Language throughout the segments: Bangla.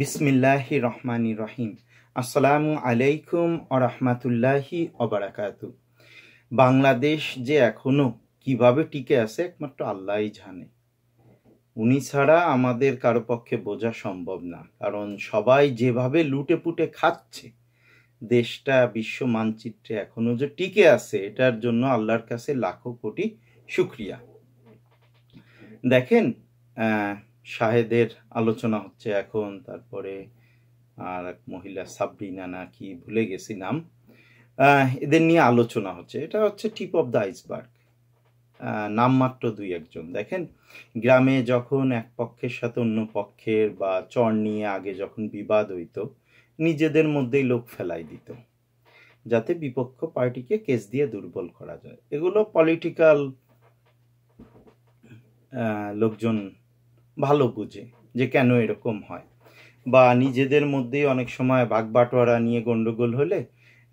বিসমিল্লাহি রহমানি রহিম আসসালামু আলাইকুম রহমাতুল্লাহি অবরাকাত বাংলাদেশ যে এখনো কিভাবে টিকে আছে একমাত্র আল্লাহই জানে উনি ছাড়া আমাদের কারো পক্ষে বোঝা সম্ভব না কারণ সবাই যেভাবে লুটে পুটে খাচ্ছে দেশটা বিশ্ব মানচিত্রে এখনো যে টিকে আছে এটার জন্য আল্লাহর কাছে লাখো কোটি শুক্রিয়া দেখেন শাহেদের আলোচনা হচ্ছে এখন তারপরে আর এক মহিলা সাবরিনা না কি ভুলে গেছি নাম এদের নিয়ে আলোচনা হচ্ছে এটা হচ্ছে টিপ অফ দ্য আইসবার্গ নামমাত্র দুই একজন দেখেন গ্রামে যখন এক পক্ষের সাথে অন্য পক্ষের বা চর নিয়ে আগে যখন বিবাদ হইতো নিজেদের মধ্যেই লোক ফেলাই দিত যাতে বিপক্ষ পার্টিকে কেস দিয়ে দুর্বল করা যায় এগুলো পলিটিক্যাল লোকজন ভালো বুঝে যে কেন এরকম হয় বা নিজেদের মধ্যেই অনেক সময় বাটোয়ারা নিয়ে গণ্ডগোল হলে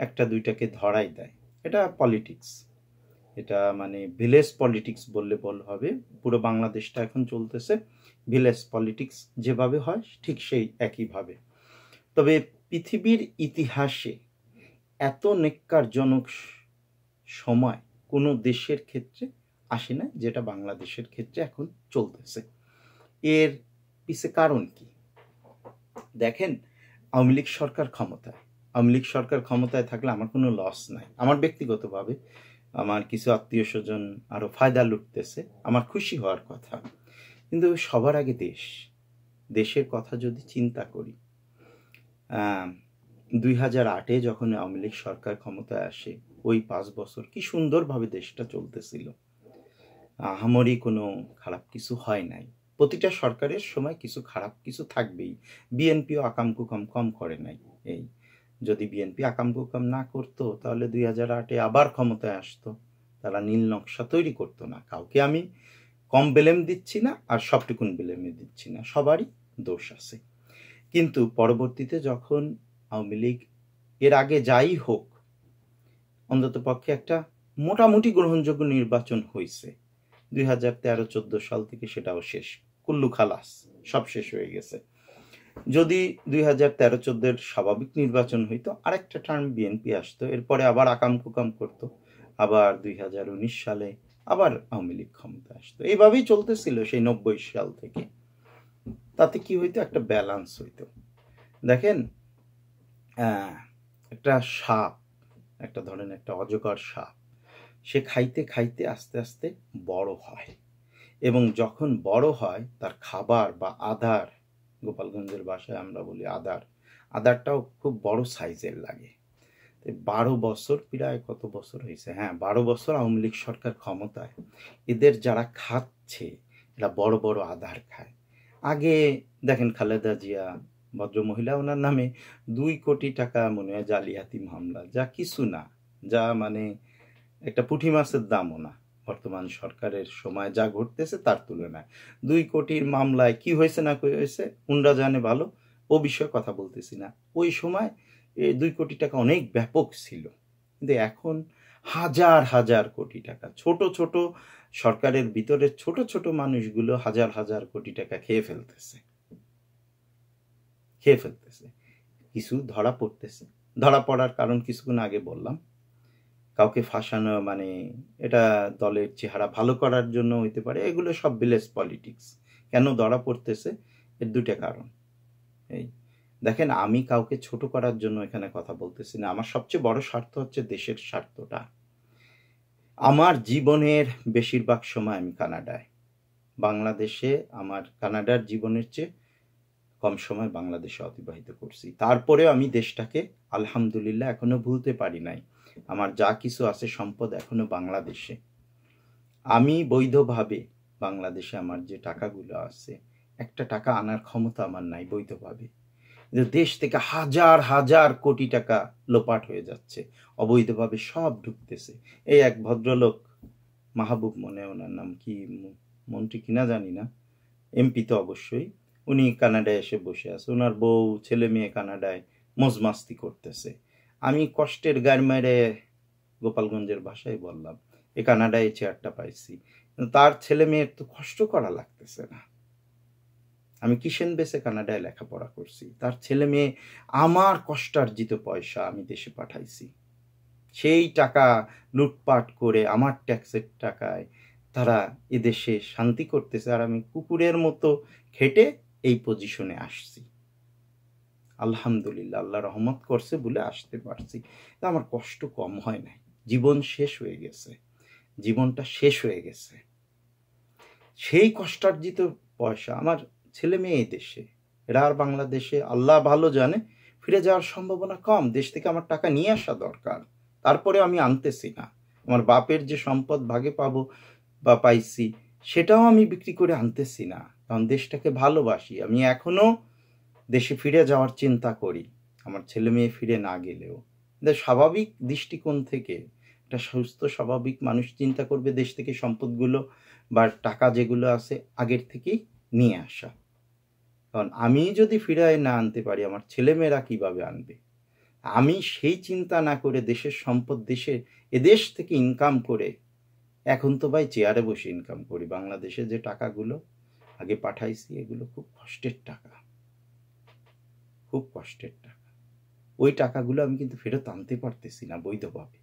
একটা দুইটাকে ধরাই দেয় এটা পলিটিক্স এটা মানে ভিলেজ পলিটিক্স বললে বল হবে পুরো বাংলাদেশটা এখন চলতেছে ভিলেজ পলিটিক্স যেভাবে হয় ঠিক সেই একইভাবে তবে পৃথিবীর ইতিহাসে এত নেককারজনক সময় কোনো দেশের ক্ষেত্রে আসে না যেটা বাংলাদেশের ক্ষেত্রে এখন চলতেছে এর পিছে কারণ কি দেখেন আওয়ামী লীগ সরকার ক্ষমতায় আওয়ামী লীগ সরকার ক্ষমতায় থাকলে আমার কোনো লস নাই আমার ব্যক্তিগতভাবে আমার কিছু আত্মীয় স্বজন আরও ফায়দা লুটতেছে আমার খুশি হওয়ার কথা কিন্তু সবার আগে দেশ দেশের কথা যদি চিন্তা করি দুই হাজার আটে যখন আওয়ামী লীগ সরকার ক্ষমতায় আসে ওই পাঁচ বছর কি সুন্দরভাবে দেশটা চলতেছিল আহামরি কোনো খারাপ কিছু হয় নাই প্রতিটা সরকারের সময় কিছু খারাপ কিছু থাকবেই বিএনপিও আকাম কুকম কম করে নাই এই যদি বিএনপি আকাম কুকম না করতো তাহলে দুই হাজার আটে আবার ক্ষমতায় আসতো তারা নীল নকশা তৈরি করতো না কাউকে আমি কম বেলেম দিচ্ছি না আর সবটুকুন বেলেমে দিচ্ছি না সবারই দোষ আছে কিন্তু পরবর্তীতে যখন আওয়ামী লীগ এর আগে যাই হোক অন্তত পক্ষে একটা মোটামুটি গ্রহণযোগ্য নির্বাচন হয়েছে দুই হাজার তেরো চোদ্দো সাল থেকে সেটাও শেষ কুল্লু খালাস সব শেষ হয়ে গেছে যদি দুই হাজার তেরো চোদ্দের স্বাভাবিক নির্বাচন হইতো আরেকটা টার্ম বিএনপি আসতো এরপরে আবার আকাম কুকাম করতো আবার দুই হাজার উনিশ সালে আবার আওয়ামী লীগ ক্ষমতা আসতো এইভাবেই চলতেছিল সেই নব্বই সাল থেকে তাতে কি হইতো একটা ব্যালান্স হইতো দেখেন একটা সাপ একটা ধরেন একটা অজগর সাপ সে খাইতে খাইতে আস্তে আস্তে বড় হয় এবং যখন বড় হয় তার খাবার বা আধার গোপালগঞ্জের বাসায় আমরা বলি আধার আধারটাও খুব বড় সাইজের লাগে বারো বছর প্রায় কত বছর হয়েছে হ্যাঁ বারো বছর আওয়ামী লীগ সরকার ক্ষমতায় এদের যারা খাচ্ছে এরা বড় বড় আধার খায় আগে দেখেন খালেদা জিয়া ভদ্রমহিলা ওনার নামে দুই কোটি টাকা মনে হয় জালিয়াতি মামলা যা কিছু না যা মানে একটা পুঁটি মাছের দামও না বর্তমান সরকারের সময় যা ঘটতেছে তার তুলনায় দুই কোটির মামলায় কি হয়েছে না কি হয়েছে উনরা জানে ভালো ও বিষয়ে কথা বলতেছি না ওই সময় দুই কোটি টাকা অনেক ব্যাপক ছিল কিন্তু এখন হাজার হাজার কোটি টাকা ছোট ছোট সরকারের ভিতরে ছোট ছোট মানুষগুলো হাজার হাজার কোটি টাকা খেয়ে ফেলতেছে খেয়ে ফেলতেছে কিছু ধরা পড়তেছে ধরা পড়ার কারণ কিছুক্ষণ আগে বললাম কাউকে ফাঁসানো মানে এটা দলের চেহারা ভালো করার জন্য হইতে পারে এগুলো সব ভিলেজ পলিটিক্স কেন ধরা পড়তেছে এর দুটা কারণ এই দেখেন আমি কাউকে ছোট করার জন্য এখানে কথা বলতেছি না আমার সবচেয়ে বড় স্বার্থ হচ্ছে দেশের স্বার্থটা আমার জীবনের বেশিরভাগ সময় আমি কানাডায় বাংলাদেশে আমার কানাডার জীবনের চেয়ে কম সময় বাংলাদেশে অতিবাহিত করছি তারপরেও আমি দেশটাকে আলহামদুলিল্লাহ এখনও ভুলতে পারি নাই আমার যা কিছু আছে সম্পদ এখনো বাংলাদেশে আমি বৈধভাবে বাংলাদেশে আমার যে টাকাগুলো আছে একটা টাকা আনার ক্ষমতা আমার নাই বৈধভাবে কিন্তু দেশ থেকে হাজার হাজার কোটি টাকা লোপাট হয়ে যাচ্ছে অবৈধভাবে সব ঢুকতেছে এই এক ভদ্রলোক মাহবুব মনে ওনার নাম কি মন্ত্রী কিনা জানি না এমপি তো অবশ্যই উনি কানাডায় এসে বসে আছে ওনার বউ ছেলে মেয়ে কানাডায় মজমাস্তি করতেছে আমি কষ্টের গাড় মেরে গোপালগঞ্জের ভাষায় বললাম এ কানাডায় চেয়ারটা পাইছি তার ছেলে মেয়ের তো কষ্ট করা লাগতেছে না আমি কিষেন বেসে কানাডায় লেখাপড়া করছি তার ছেলে মেয়ে আমার কষ্টার্জিত পয়সা আমি দেশে পাঠাইছি সেই টাকা লুটপাট করে আমার ট্যাক্সের টাকায় তারা এদেশে শান্তি করতেছে আর আমি কুকুরের মতো খেটে এই পজিশনে আসছি আলহামদুলিল্লাহ আল্লাহ রহমত করছে বলে আসতে পারছি তা আমার কষ্ট কম হয় নাই জীবন শেষ হয়ে গেছে জীবনটা শেষ হয়ে গেছে সেই কষ্টার্জিত পয়সা আমার ছেলে মেয়ে এই দেশে এরা আর বাংলাদেশে আল্লাহ ভালো জানে ফিরে যাওয়ার সম্ভাবনা কম দেশ থেকে আমার টাকা নিয়ে আসা দরকার তারপরে আমি আনতেছি না আমার বাপের যে সম্পদ ভাগে পাবো বা পাইছি সেটাও আমি বিক্রি করে আনতেছি না কারণ দেশটাকে ভালোবাসি আমি এখনো দেশে ফিরে যাওয়ার চিন্তা করি আমার ছেলে মেয়ে ফিরে না গেলেও দেখ স্বাভাবিক দৃষ্টিকোণ থেকে একটা সুস্থ স্বাভাবিক মানুষ চিন্তা করবে দেশ থেকে সম্পদগুলো বা টাকা যেগুলো আছে আগের থেকেই নিয়ে আসা কারণ আমি যদি ফিরায় না আনতে পারি আমার ছেলেমেয়েরা কিভাবে আনবে আমি সেই চিন্তা না করে দেশের সম্পদ দেশে এদেশ থেকে ইনকাম করে এখন তো ভাই চেয়ারে বসে ইনকাম করি বাংলাদেশে যে টাকাগুলো আগে পাঠাইছি এগুলো খুব কষ্টের টাকা খুব কষ্টের টাকা ওই টাকাগুলো আমি কিন্তু ফেরত আনতে পারতেছি না বৈধভাবে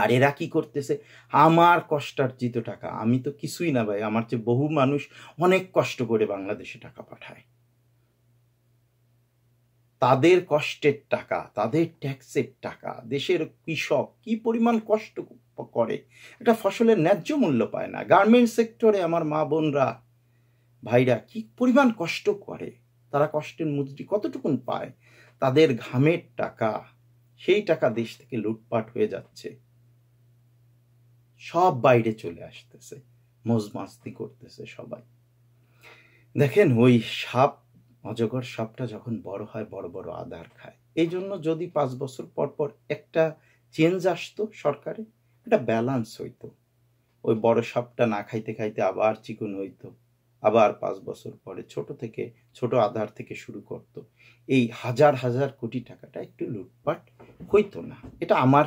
আর এরা কি করতেছে আমার কষ্টার্জিত টাকা আমি তো কিছুই না ভাই আমার যে বহু মানুষ অনেক কষ্ট করে বাংলাদেশে টাকা পাঠায় তাদের কষ্টের টাকা তাদের ট্যাক্সের টাকা দেশের কৃষক কি পরিমাণ কষ্ট করে একটা ফসলের ন্যায্য মূল্য পায় না গার্মেন্ট সেক্টরে আমার মা বোনরা ভাইরা কি পরিমাণ কষ্ট করে তারা কষ্টের মজুরি কতটুকুন পায় তাদের ঘামের টাকা সেই টাকা দেশ থেকে লুটপাট হয়ে যাচ্ছে সব বাইরে চলে আসতেছে মজমাস্তি করতেছে সবাই দেখেন ওই সাপ অজগর সাপটা যখন বড় হয় বড় বড় আধার খায় এই জন্য যদি পাঁচ বছর পর পর একটা চেঞ্জ আসতো সরকারে একটা ব্যালান্স হইতো ওই বড় সাপটা না খাইতে খাইতে আবার চিকন হইতো আবার পাঁচ বছর পরে ছোট থেকে ছোট আধার থেকে শুরু করত এই হাজার হাজার কোটি টাকাটা একটু লুটপাট হইতো না এটা আমার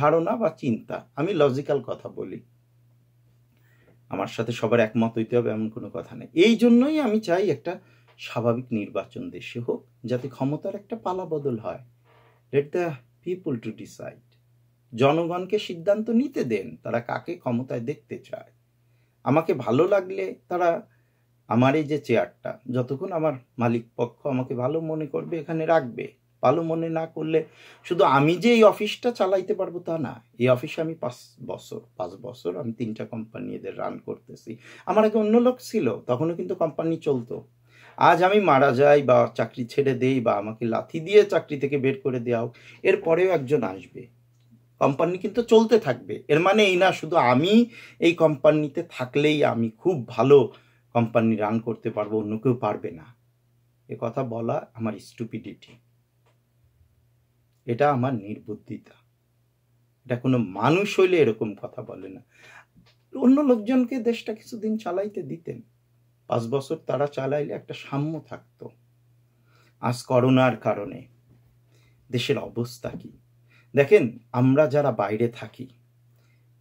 ধারণা বা চিন্তা আমি লজিক্যাল কথা বলি আমার সাথে সবার একমত হইতে হবে এমন কোনো কথা নেই এই জন্যই আমি চাই একটা স্বাভাবিক নির্বাচন দেশে হোক যাতে ক্ষমতার একটা পালা বদল হয় let the people to decide জনগণকে সিদ্ধান্ত নিতে দেন তারা কাকে ক্ষমতায় দেখতে চায় আমাকে ভালো লাগলে তারা আমার এই যে চেয়ারটা যতক্ষণ আমার মালিক পক্ষ আমাকে ভালো মনে করবে এখানে রাখবে ভালো মনে না করলে শুধু আমি যে এই অফিসটা চালাইতে পারবো তা না এই অফিসে আমি পাঁচ বছর পাঁচ বছর আমি তিনটা কোম্পানি এদের রান করতেছি আমার আগে অন্য লোক ছিল তখনও কিন্তু কোম্পানি চলতো আজ আমি মারা যাই বা চাকরি ছেড়ে দেই বা আমাকে লাথি দিয়ে চাকরি থেকে বের করে দেওয়া হোক এরপরেও একজন আসবে কোম্পানি কিন্তু চলতে থাকবে এর মানে এই না শুধু আমি এই কোম্পানিতে থাকলেই আমি খুব ভালো কোম্পানি রান করতে পারবো অন্য কেউ পারবে না এ কথা বলা আমার স্টুপিডিটি এটা আমার নির্বুদ্ধিতা এটা কোনো মানুষ হইলে এরকম কথা বলে না অন্য লোকজনকে দেশটা কিছুদিন চালাইতে দিতেন পাঁচ বছর তারা চালাইলে একটা সাম্য থাকতো আজ করোনার কারণে দেশের অবস্থা কী দেখেন আমরা যারা বাইরে থাকি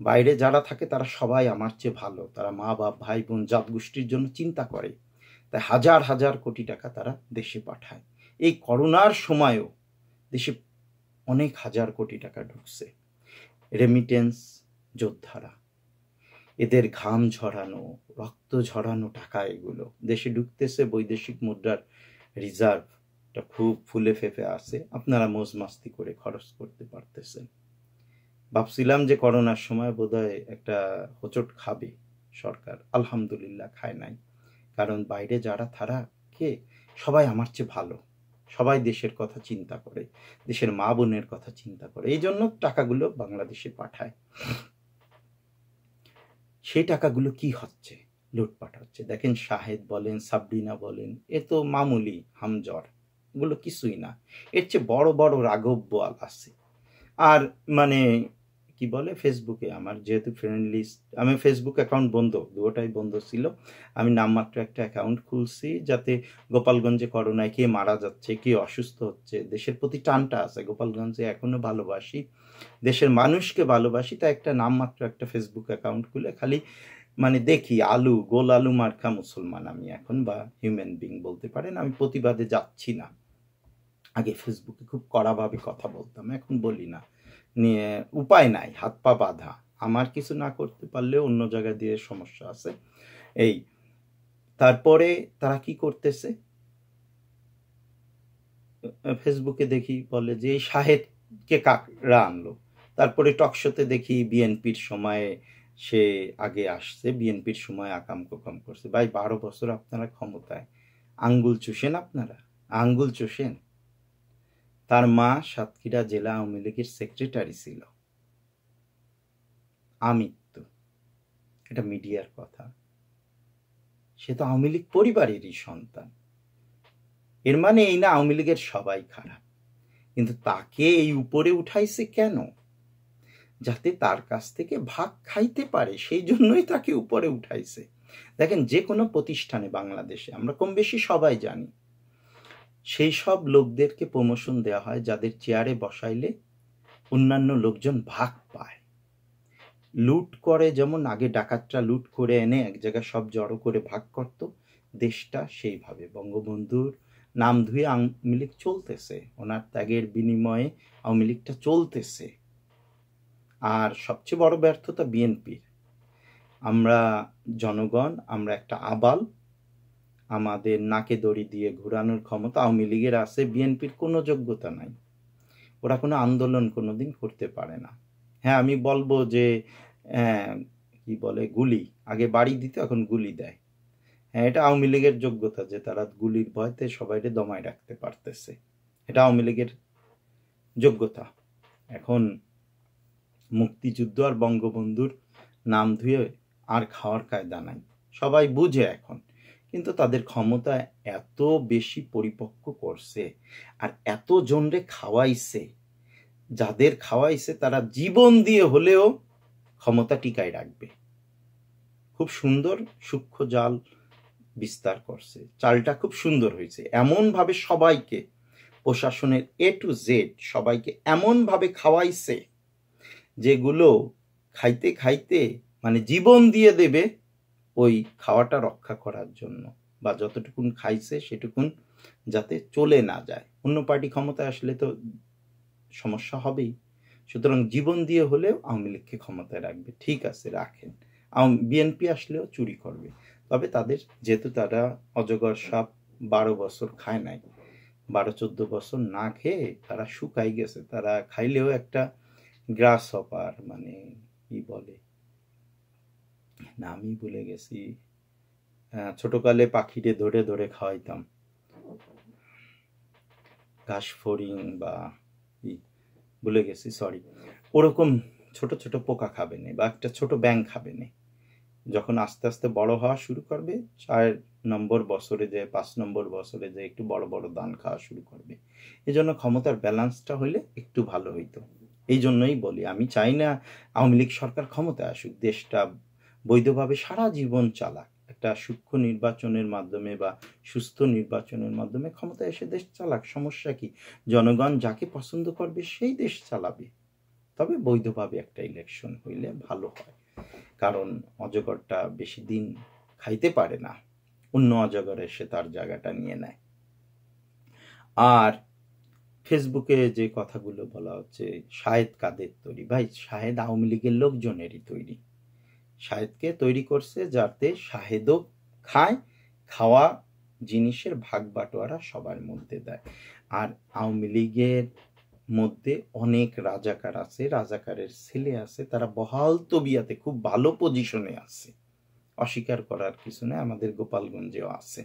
বাইরে যারা থাকে তারা সবাই আমার চেয়ে ভালো তারা মা বাপ ভাই বোন জাত গোষ্ঠীর জন্য চিন্তা করে তাই হাজার হাজার কোটি টাকা তারা দেশে পাঠায় এই করোনার সময়ও দেশে অনেক হাজার কোটি টাকা ঢুকছে রেমিটেন্স যোদ্ধারা এদের ঘাম ঝরানো রক্ত ঝরানো টাকা এগুলো দেশে ঢুকতেছে বৈদেশিক মুদ্রার রিজার্ভ টা খুব ফুলে ফেপে আছে আপনারা মোজ মাস্তি করে খরচ করতে পারতেছেন ভাবছিলাম যে করোনার সময় বোধ একটা হোচট খাবে সরকার আলহামদুলিল্লাহ খায় নাই কারণ বাইরে যারা তারা কে সবাই আমার চেয়ে ভালো সবাই দেশের কথা চিন্তা করে দেশের মা বোনের কথা চিন্তা করে এই জন্য টাকাগুলো বাংলাদেশে পাঠায় সেই টাকাগুলো কি হচ্ছে লুটপাট হচ্ছে দেখেন শাহেদ বলেন সাবরিনা বলেন এ তো মামুলি হামজর ওগুলো কিছুই না এর চেয়ে বড় বড় রাঘব বোয়াল আছে আর মানে কি বলে ফেসবুকে আমার যেহেতু ফ্রেন্ড লিস্ট আমি ফেসবুক অ্যাকাউন্ট বন্ধ দুটাই বন্ধ ছিল আমি নামমাত্র একটা অ্যাকাউন্ট খুলছি যাতে গোপালগঞ্জে করোনায় কে মারা যাচ্ছে কে অসুস্থ হচ্ছে দেশের প্রতি টানটা আছে গোপালগঞ্জে এখনও ভালোবাসি দেশের মানুষকে ভালোবাসি তা একটা নামমাত্র একটা ফেসবুক অ্যাকাউন্ট খুলে খালি মানে দেখি আলু গোল আলু মার্কা মুসলমান আমি এখন বা হিউম্যান বিং বলতে পারেন আমি প্রতিবাদে যাচ্ছি না আগে ফেসবুকে খুব কড়াভাবে কথা বলতাম এখন বলি না নিয়ে উপায় নাই হাত পা বাঁধা আমার কিছু না করতে পারলে অন্য জায়গা দিয়ে সমস্যা আছে এই তারপরে তারা কি করতেছে ফেসবুকে দেখি বলে যে এই সাহেবকে কাকরা আনলো তারপরে টকশোতে দেখি বিএনপির সময়ে সে আগে আসছে বিএনপির সময় আকাম কোকাম করছে ভাই বারো বছর আপনারা ক্ষমতায় আঙ্গুল চুষেন আপনারা আঙ্গুল চুষেন তার মা সাতক্ষীরা জেলা আওয়ামী লীগের সেক্রেটারি ছিল আমিত্ব এটা মিডিয়ার কথা সে তো আওয়ামী লীগ পরিবারেরই সন্তান এর মানে এই না আওয়ামী লীগের সবাই খারাপ কিন্তু তাকে এই উপরে উঠাইছে কেন যাতে তার কাছ থেকে ভাগ খাইতে পারে সেই জন্যই তাকে উপরে উঠাইছে দেখেন যে কোনো প্রতিষ্ঠানে বাংলাদেশে আমরা কম বেশি সবাই জানি সেই সব লোকদেরকে প্রমোশন দেওয়া হয় যাদের চেয়ারে বসাইলে অন্যান্য লোকজন ভাগ পায় লুট করে যেমন আগে ডাকাতরা লুট করে এনে এক জায়গায় সব জড়ো করে ভাগ করত দেশটা সেইভাবে বঙ্গবন্ধুর নাম ধুয়ে আওয়ামী লীগ চলতেছে ওনার ত্যাগের বিনিময়ে আওয়ামী লীগটা চলতেছে আর সবচেয়ে বড় ব্যর্থতা বিএনপির আমরা জনগণ আমরা একটা আবাল আমাদের নাকে দড়ি দিয়ে ঘুরানোর ক্ষমতা আওয়ামী লীগের আছে বিএনপির কোনো যোগ্যতা নাই ওরা কোনো আন্দোলন কোনো দিন করতে পারে না হ্যাঁ আমি বলবো যে কি বলে গুলি আগে বাড়ি দিত এখন গুলি দেয় হ্যাঁ এটা আওয়ামী লীগের যোগ্যতা যে তারা গুলির ভয়তে সবাইকে দমায় রাখতে পারতেছে এটা আওয়ামী লীগের যোগ্যতা এখন মুক্তিযুদ্ধ আর বঙ্গবন্ধুর নাম ধুয়ে আর খাওয়ার কায়দা নাই সবাই বুঝে এখন কিন্তু তাদের ক্ষমতা এত বেশি পরিপক্ক করছে আর এত জনরে খাওয়াইছে যাদের খাওয়াইছে তারা জীবন দিয়ে হলেও ক্ষমতা টিকায় রাখবে খুব সুন্দর সূক্ষ্ম জাল বিস্তার করছে চালটা খুব সুন্দর হয়েছে এমনভাবে সবাইকে প্রশাসনের এ টু জেড সবাইকে এমনভাবে খাওয়াইছে যেগুলো খাইতে খাইতে মানে জীবন দিয়ে দেবে ওই খাওয়াটা রক্ষা করার জন্য বা যতটুকুন খাইছে সেটুকুন যাতে চলে না যায় অন্য পার্টি ক্ষমতায় আসলে তো সমস্যা হবেই সুতরাং জীবন দিয়ে হলেও আওয়ামী লীগকে ক্ষমতায় রাখবে ঠিক আছে রাখেন বিএনপি আসলেও চুরি করবে তবে তাদের যেহেতু তারা অজগর সাপ বারো বছর খায় নাই বারো চোদ্দ বছর না খেয়ে তারা শুকাই গেছে তারা খাইলেও একটা গ্রাস অপার মানে কি বলে নামই ভুলে গেছি ছোটকালে পাখিটে ধরে ধরে খাওয়াইতাম ঘাস ফরিং বা ভুলে গেছি সরি ওরকম ছোট ছোট পোকা খাবে না বা একটা ছোট ব্যাং খাবে না যখন আস্তে আস্তে বড় হওয়া শুরু করবে চার নম্বর বছরে যে পাঁচ নম্বর বছরে যে একটু বড় বড় দান খাওয়া শুরু করবে এই জন্য ক্ষমতার ব্যালেন্সটা হইলে একটু ভালো হইতো এই জন্যই বলি আমি চাই না আওয়ামী লীগ সরকার ক্ষমতায় আসুক দেশটা বৈধভাবে সারা জীবন চালাক একটা সূক্ষ্ম নির্বাচনের মাধ্যমে বা সুস্থ নির্বাচনের মাধ্যমে ক্ষমতা এসে দেশ চালাক সমস্যা কি জনগণ যাকে পছন্দ করবে সেই দেশ চালাবে তবে বৈধভাবে একটা ইলেকশন হইলে ভালো হয় কারণ অজগরটা বেশি দিন খাইতে পারে না অন্য অজগর এসে তার জায়গাটা নিয়ে নেয় আর ফেসবুকে যে কথাগুলো বলা হচ্ছে শাহেদ কাদের তৈরি ভাই শাহেদ আওয়ামী লীগের লোকজনেরই তৈরি শাহেদকে তৈরি করছে যাতে শাহেদও খায় খাওয়া জিনিসের ভাগ বাটোয়ারা সবার মধ্যে দেয় আর আওয়ামী লীগের মধ্যে অনেক রাজাকার আছে রাজাকারের ছেলে আছে তারা বহাল তবিয়াতে খুব ভালো পজিশনে আছে অস্বীকার করার কিছু নেই আমাদের গোপালগঞ্জেও আছে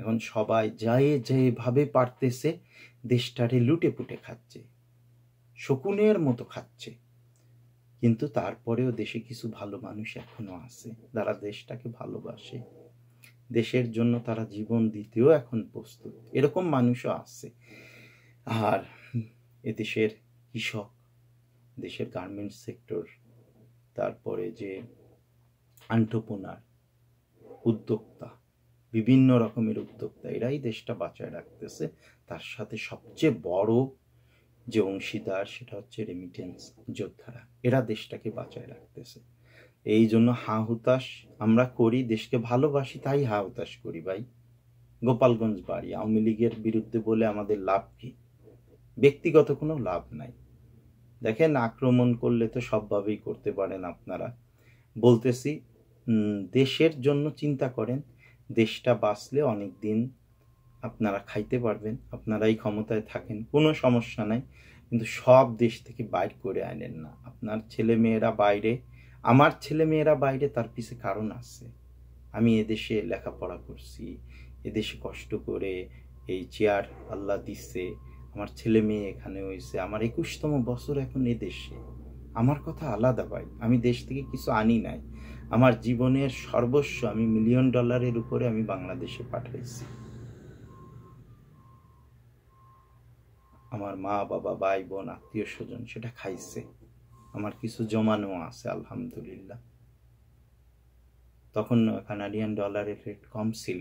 এখন সবাই যায়ে যেভাবে পারতেছে দেশটারে লুটে পুটে খাচ্ছে শকুনের মতো খাচ্ছে কিন্তু তারপরেও দেশে কিছু ভালো মানুষ এখনো আছে যারা দেশটাকে ভালোবাসে দেশের জন্য তারা জীবন দিতেও এখন প্রস্তুত এরকম মানুষও আছে আর এ দেশের কৃষক দেশের গার্মেন্টস সেক্টর তারপরে যে আন্ট্রপোনার উদ্যোক্তা বিভিন্ন রকমের উদ্যোক্তা এরাই দেশটা বাঁচায় রাখতেছে তার সাথে সবচেয়ে বড় যে অংশীদার সেটা হচ্ছে রেমিটেন্স যোদ্ধারা এরা দেশটাকে বাঁচায় রাখতেছে এই জন্য হা হুতাশ আমরা করি দেশকে ভালোবাসি তাই হা হুতাশ করি ভাই গোপালগঞ্জ বাড়ি আওয়ামী লীগের বিরুদ্ধে বলে আমাদের লাভ কি ব্যক্তিগত কোনো লাভ নাই দেখেন আক্রমণ করলে তো সবভাবেই করতে পারেন আপনারা বলতেছি দেশের জন্য চিন্তা করেন দেশটা বাঁচলে অনেক দিন আপনারা খাইতে পারবেন আপনারাই ক্ষমতায় থাকেন কোনো সমস্যা নাই কিন্তু সব দেশ থেকে বাইর করে আনেন না আপনার ছেলে মেয়েরা বাইরে আমার ছেলে মেয়েরা বাইরে তার পিছে কারণ আছে আমি এদেশে লেখাপড়া করছি এদেশে কষ্ট করে এই চেয়ার আল্লাহ দিচ্ছে আমার ছেলে মেয়ে এখানে হয়েছে আমার একুশতম বছর এখন এদেশে আমার কথা আলাদা ভাই আমি দেশ থেকে কিছু আনি নাই আমার জীবনের সর্বস্ব আমি মিলিয়ন ডলারের উপরে আমি বাংলাদেশে পাঠাইছি আমার মা বাবা ভাই বোন আত্মীয় স্বজন সেটা খাইছে আমার কিছু জমানো আছে আলহামদুলিল্লাহ তখন কানাডিয়ান ডলারের রেট কম ছিল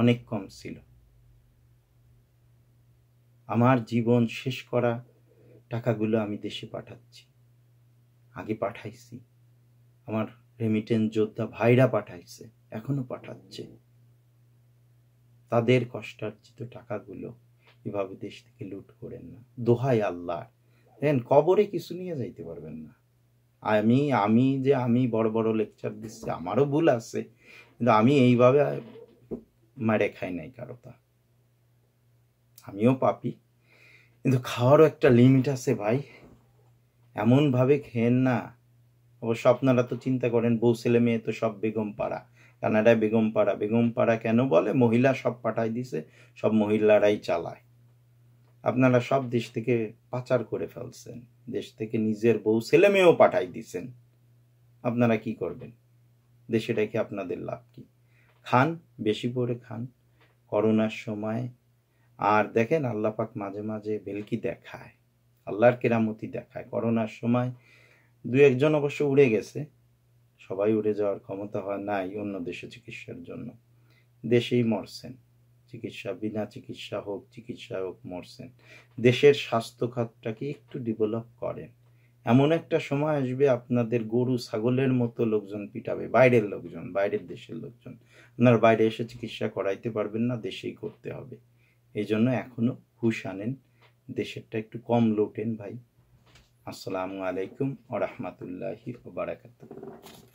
অনেক কম ছিল আমার জীবন শেষ করা টাকাগুলো আমি দেশে পাঠাচ্ছি আগে পাঠাইছি আমার রেমিটেন্স যোদ্ধা ভাইরা পাঠাইছে এখনো পাঠাচ্ছে তাদের কষ্টার্জিত টাকাগুলো এভাবে দেশ থেকে লুট করেন না দোহাই আল্লাহ দেখেন কবরে কিছু নিয়ে যাইতে পারবেন না আমি আমি যে আমি বড় বড় লেকচার দিচ্ছি আমারও ভুল আছে কিন্তু আমি এইভাবে মারে খাই নাই কারোটা আমিও পাপি কিন্তু খাওয়ারও একটা লিমিট আছে ভাই এমনভাবে খেয়েন না অবশ্য আপনারা তো চিন্তা করেন বউ ছেলে মেয়ে তো সব বেগম পাড়া কানাডায় বেগম পাড়া বেগম পাড়া কেন বলে মহিলা সব পাঠায় দিছে সব মহিলারাই চালায় আপনারা সব দেশ থেকে পাচার করে ফেলছেন দেশ থেকে নিজের বউ ছেলে মেয়েও পাঠাই দিছেন আপনারা কি করবেন দেশে রেখে আপনাদের লাভ কি খান বেশি করে খান করোনার সময় আর দেখেন আল্লাপাক মাঝে মাঝে ভেলকি দেখায় আল্লাহর কেরামতি দেখায় করোনার সময় দু একজন অবশ্য উড়ে গেছে সবাই উড়ে যাওয়ার ক্ষমতা হয় নাই অন্য দেশে চিকিৎসার জন্য দেশেই মরছেন চিকিৎসা বিনা চিকিৎসা হোক চিকিৎসা হোক মরছেন দেশের স্বাস্থ্য খাতটাকে একটু ডেভেলপ করেন এমন একটা সময় আসবে আপনাদের গরু ছাগলের মতো লোকজন পিটাবে বাইরের লোকজন বাইরের দেশের লোকজন আপনার বাইরে এসে চিকিৎসা করাইতে পারবেন না দেশেই করতে হবে এই জন্য এখনও হুশ আনেন দেশেরটা একটু কম লোটেন ভাই আসসালামু আলাইকুম ও রহমতুল্লাহি